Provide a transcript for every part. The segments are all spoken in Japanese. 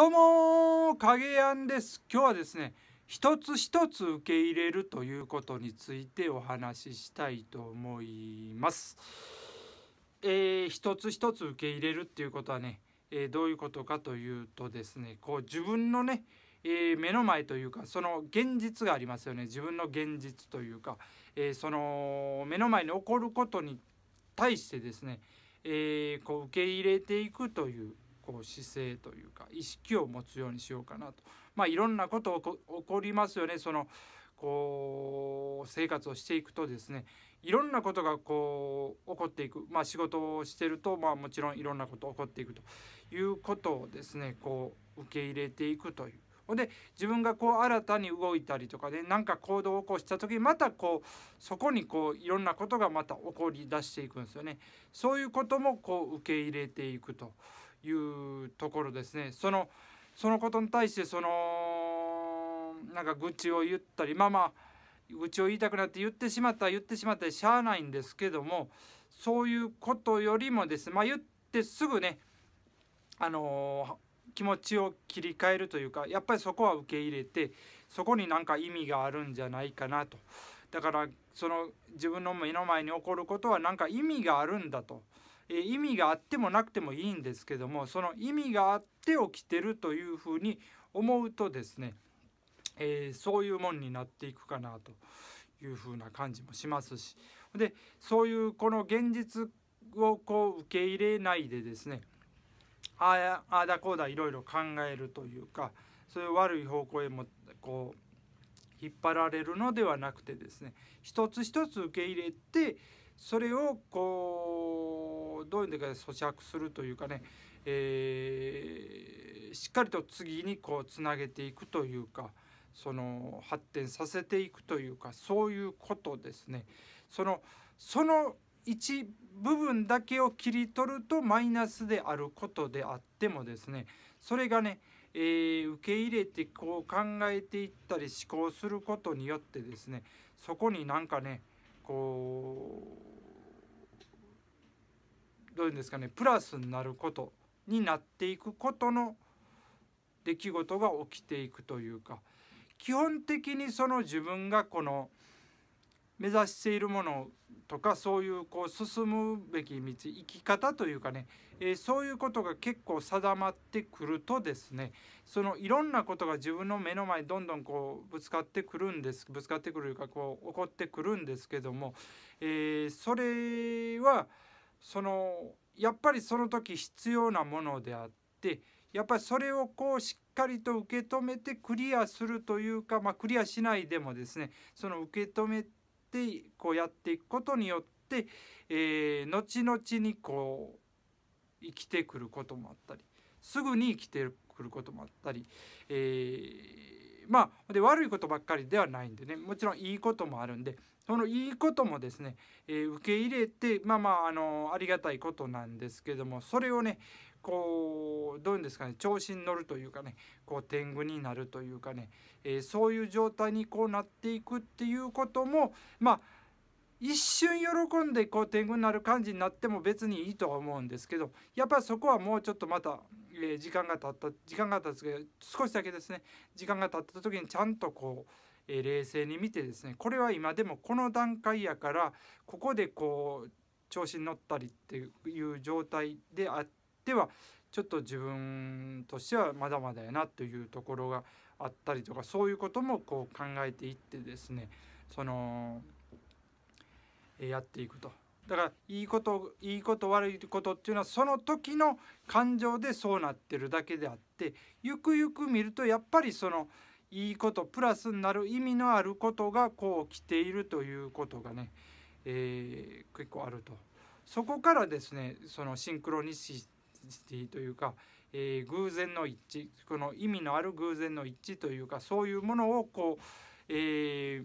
どうも影やんです今日はですね一つ一つ受け入れるということについてお話ししたいと思います。えー、一つ一つ受け入れるっていうことはね、えー、どういうことかというとですねこう自分のね、えー、目の前というかその現実がありますよね自分の現実というか、えその目の前に起こることに対してですね、えこう受け入れていくというこう姿勢というか意識を持つようにしようかなとまあいろんなこと起こりますよねそのこう生活をしていくとですねいろんなことがこう起こっていく、まあ、仕事をしてると、まあ、もちろんいろんなこと起こっていくということをですねこう受け入れていくという。ほんで自分がこう新たに動いたりとかでんか行動を起こした時またこうそこにこういろんなことがまた起こり出していくんですよね。そういうこともこう受け入れていくというところですね。そのそのことに対してそのなんか愚痴を言ったりまあまあ愚痴を言いたくなって言ってしまったら言ってしまったりしゃあないんですけどもそういうことよりもですまあ言ってすぐねあの気持ちを切り替えるというかやっぱりそこは受け入れてそこになんか意味があるんじゃないかなとだからその自分の目の前に起こることはなんか意味があるんだとえ意味があってもなくてもいいんですけどもその意味があって起きてるというふうに思うとですね、えー、そういうもんになっていくかなというふうな感じもしますしでそういうこの現実をこう受け入れないでですねああだこうだいろいろ考えるというかそういう悪い方向へもこう引っ張られるのではなくてですね一つ一つ受け入れてそれをこうどういうんだか咀嚼するというかね、えー、しっかりと次にこうつなげていくというかその発展させていくというかそういうことですね。そのその一部分だけを切り取るとマイナスであることであってもですねそれがねえー、受け入れてこう考えていったり思考することによってですねそこになんかねこうどういうんですかねプラスになることになっていくことの出来事が起きていくというか基本的にその自分がこの「目指しているものとかそういうこう進むべき道生き方というかね、えー、そういうことが結構定まってくるとですねそのいろんなことが自分の目の前にどんどんこうぶつかってくるんですぶつかってくるというかこう起こってくるんですけども、えー、それはそのやっぱりその時必要なものであってやっぱりそれをこうしっかりと受け止めてクリアするというか、まあ、クリアしないでもですねその受け止めてってこうやっていくことによって、えー、後々にこう生きてくることもあったりすぐに生きてくることもあったり、えー、まあで悪いことばっかりではないんでねもちろんいいこともあるんでそのいいこともですね、えー、受け入れてまあまあ、あのありがたいことなんですけどもそれをねこうどういうんですかね調子に乗るというかねこう天狗になるというかね、えー、そういう状態にこうなっていくっていうこともまあ一瞬喜んでこう天狗になる感じになっても別にいいとは思うんですけどやっぱりそこはもうちょっとまた、えー、時間が経った時間が経つけど少しだけですね時間が経った時にちゃんとこうえ冷静に見てですねこれは今でもこの段階やからここでこう調子に乗ったりっていう状態であっではちょっと自分としてはまだまだやなというところがあったりとかそういうこともこう考えていってですねそのやっていくと。だからいいこといいこと悪いことっていうのはその時の感情でそうなってるだけであってゆくゆく見るとやっぱりそのいいことプラスになる意味のあることがこう来ているということがね、えー、結構あると。そこからですねそのシンクロニシティというか、えー、偶然の一致この意味のある偶然の一致というかそういうものをこう、えー、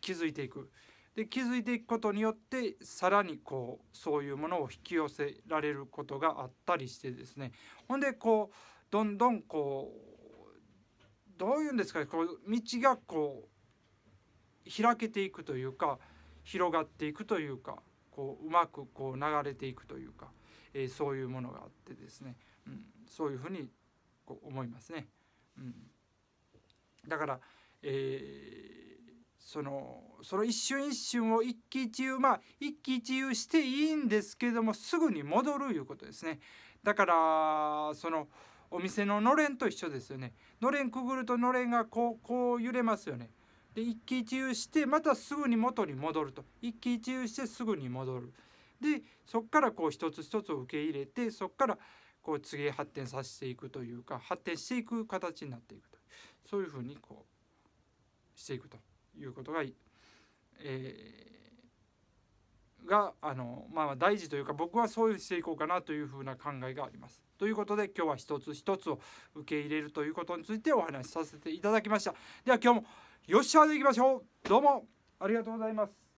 気づいていくで気づいていくことによってさらにこうそういうものを引き寄せられることがあったりしてですねほんでこうどんどんこうどういうんですかねこう道がこう開けていくというか広がっていくというかこううまくこう流れていくというか。えー、そういうものがあってですね、うん、そういうふうにこう思いますね。うん、だから、えー、そのその一瞬一瞬を一喜一憂まあ一喜一憂していいんですけどもすぐに戻るいうことですね。だからそのお店ののれんと一緒ですよね。のれんくぐるとのれんがこうこう揺れますよね。で一喜一憂してまたすぐに元に戻ると一喜一憂してすぐに戻る。でそこからこう一つ一つを受け入れてそこからこう次へ発展させていくというか発展していく形になっていくとそういうふうにこうしていくということが、えー、があの、まあ、大事というか僕はそうしていこうかなというふうな考えがあります。ということで今日は一つ一つを受け入れるということについてお話しさせていただきました。では今日もよっしゃでいきましょうどうもありがとうございます。